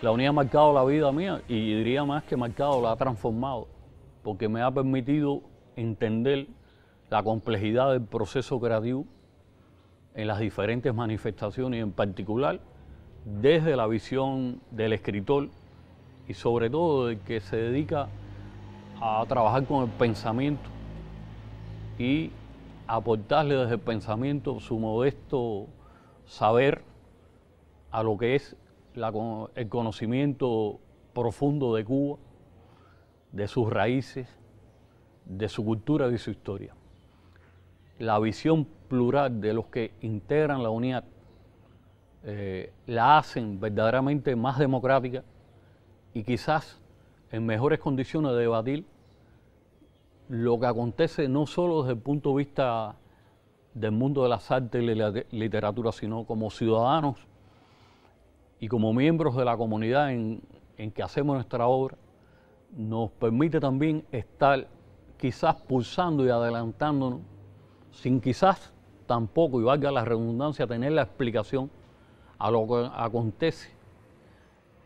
La unidad ha marcado la vida mía y diría más que marcado, la ha transformado, porque me ha permitido entender la complejidad del proceso creativo en las diferentes manifestaciones, y en particular desde la visión del escritor y sobre todo del que se dedica a trabajar con el pensamiento y aportarle desde el pensamiento su modesto saber a lo que es el conocimiento profundo de Cuba, de sus raíces, de su cultura y de su historia. La visión plural de los que integran la unidad eh, la hacen verdaderamente más democrática y quizás en mejores condiciones de debatir lo que acontece no solo desde el punto de vista del mundo de las artes y la literatura, sino como ciudadanos y como miembros de la comunidad en, que hacemos nuestra obra, nos permite también estar quizás pulsando y adelantándonos, sin quizás tampoco, y valga la redundancia, tener la explicación a lo que acontece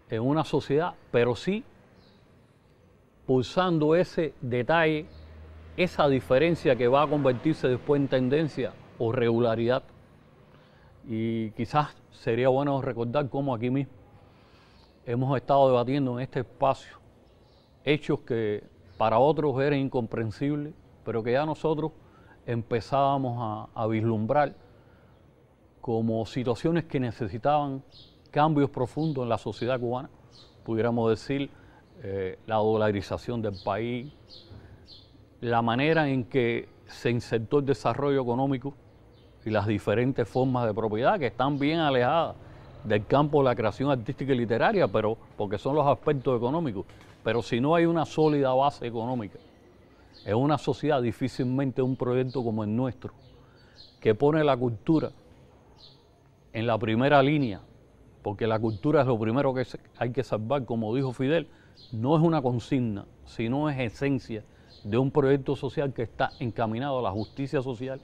en una sociedad, pero sí pulsando ese detalle, esa diferencia que va a convertirse después en tendencia o regularidad y quizás sería bueno recordar cómo aquí mismo hemos estado debatiendo en este espacio hechos que para otros eran incomprensibles, pero que ya nosotros empezábamos a, vislumbrar como situaciones que necesitaban cambios profundos en la sociedad cubana, pudiéramos decir eh, la dolarización del país, la manera en que se insertó el desarrollo económico y las diferentes formas de propiedad que están bien alejadas del campo de la creación artística y literaria, pero porque son los aspectos económicos. Pero si no hay una sólida base económica, en una sociedad difícilmente un proyecto como el nuestro, que pone la cultura en la primera línea, porque la cultura es lo primero que hay que salvar, como dijo Fidel, no es una consigna, sino es esencia de un proyecto social que está encaminado a la justicia social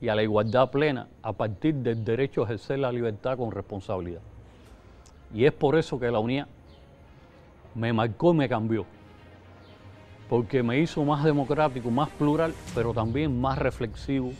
y a la igualdad plena a partir del derecho a ejercer la libertad con responsabilidad. Y es por eso que la unidad me marcó y me cambió, porque me hizo más democrático, más plural, pero también más reflexivo,